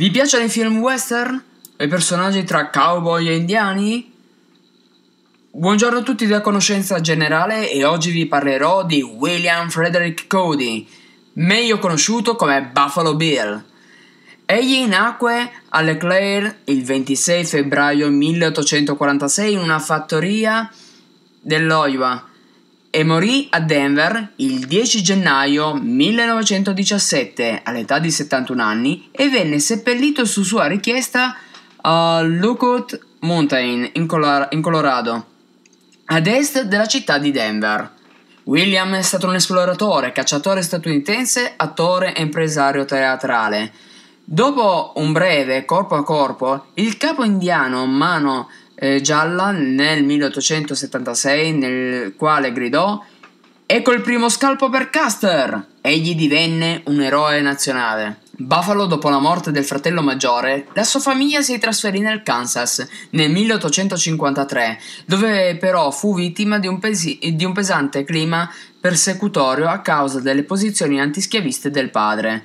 Vi piacciono i film western? E i personaggi tra cowboy e indiani? Buongiorno a tutti da Conoscenza Generale e oggi vi parlerò di William Frederick Cody, meglio conosciuto come Buffalo Bill. Egli nacque a Leclerc il 26 febbraio 1846 in una fattoria dell'Iowa e morì a Denver il 10 gennaio 1917 all'età di 71 anni e venne seppellito su sua richiesta a Lookout Mountain in, Col- in Colorado, ad est della città di Denver. William è stato un esploratore, cacciatore statunitense, attore e impresario teatrale. Dopo un breve corpo a corpo, il capo indiano Mano eh, gialla nel 1876 nel quale gridò Ecco il primo scalpo per Custer! Egli divenne un eroe nazionale. Buffalo, dopo la morte del fratello maggiore, la sua famiglia si trasferì nel Kansas nel 1853, dove però fu vittima di un, pesi- di un pesante clima persecutorio a causa delle posizioni antischiaviste del padre,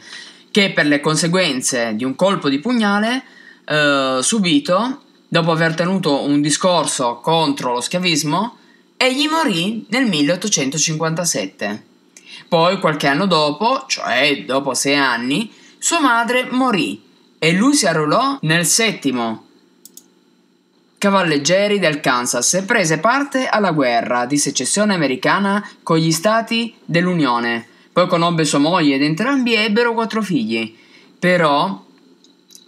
che per le conseguenze di un colpo di pugnale eh, subito dopo aver tenuto un discorso contro lo schiavismo, egli morì nel 1857. Poi, qualche anno dopo, cioè dopo sei anni, sua madre morì e lui si arruolò nel settimo cavalleggeri del Kansas e prese parte alla guerra di secessione americana con gli stati dell'Unione. Poi conobbe sua moglie ed entrambi ebbero quattro figli. Però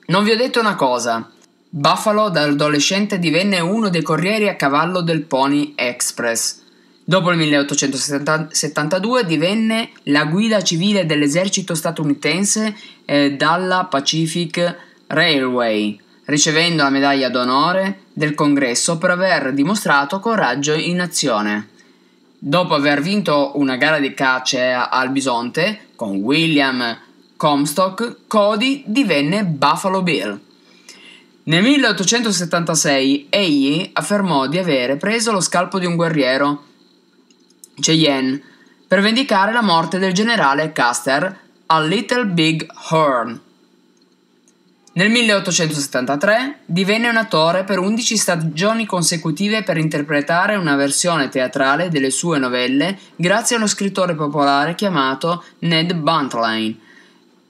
non vi ho detto una cosa. Buffalo da adolescente divenne uno dei corrieri a cavallo del Pony Express. Dopo il 1872 divenne la guida civile dell'esercito statunitense eh, dalla Pacific Railway, ricevendo la medaglia d'onore del congresso per aver dimostrato coraggio in azione. Dopo aver vinto una gara di caccia al bisonte con William Comstock, Cody divenne Buffalo Bill. Nel 1876 egli affermò di avere preso lo scalpo di un guerriero, Cheyenne, per vendicare la morte del generale Custer a Little Big Horn. Nel 1873 divenne un attore per 11 stagioni consecutive per interpretare una versione teatrale delle sue novelle grazie a uno scrittore popolare chiamato Ned Buntline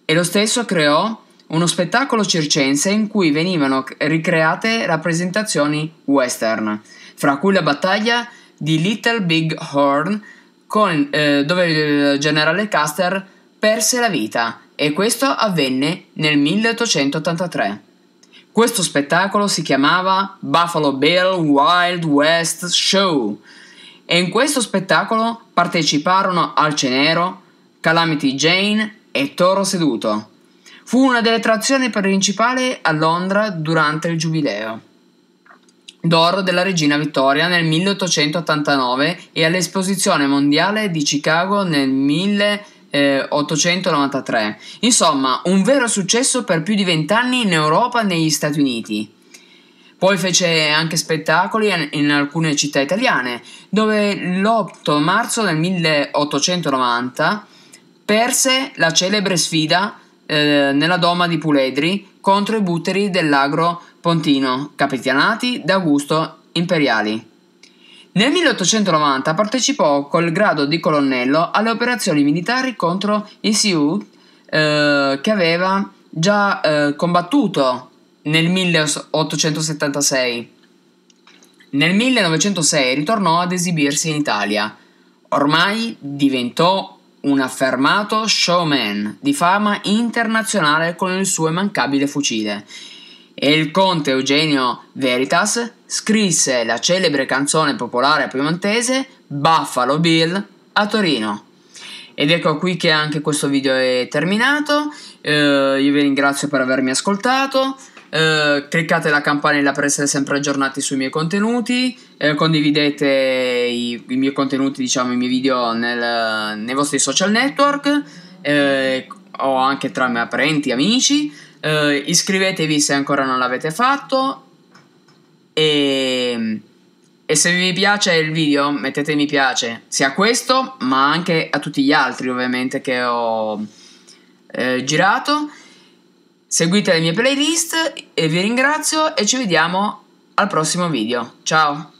e lo stesso creò uno spettacolo circense in cui venivano ricreate rappresentazioni western, fra cui la battaglia di Little Big Horn, con, eh, dove il generale Custer perse la vita, e questo avvenne nel 1883. Questo spettacolo si chiamava Buffalo Bill Wild West Show e in questo spettacolo parteciparono Alcenero, Calamity Jane e Toro Seduto. Fu una delle attrazioni principali a Londra durante il Giubileo d'oro della regina Vittoria nel 1889 e all'esposizione mondiale di Chicago nel 1893. Insomma, un vero successo per più di vent'anni in Europa e negli Stati Uniti. Poi fece anche spettacoli in alcune città italiane, dove l'8 marzo del 1890 perse la celebre sfida eh, nella doma di Puledri contro i butteri dell'Agro Pontino, capitanati da Augusto Imperiali. Nel 1890 partecipò col grado di colonnello alle operazioni militari contro i Sioux eh, che aveva già eh, combattuto nel 1876. Nel 1906 ritornò ad esibirsi in Italia. Ormai diventò un affermato showman di fama internazionale con il suo immancabile fucile. E il conte Eugenio Veritas scrisse la celebre canzone popolare piemontese Buffalo Bill a Torino. Ed ecco qui che anche questo video è terminato. Eh, io vi ringrazio per avermi ascoltato. Uh, cliccate la campanella per essere sempre aggiornati sui miei contenuti. Uh, condividete i, i, miei contenuti, diciamo, i miei video nel, nei vostri social network uh, o anche tra miei parenti, amici. iscrivetevi se ancora non l'avete fatto. E, e se vi piace il video, mettete mi piace sia a questo, ma anche a tutti gli altri, ovviamente, che ho girato. Seguite le mie playlist e vi ringrazio e ci vediamo al prossimo video. Ciao!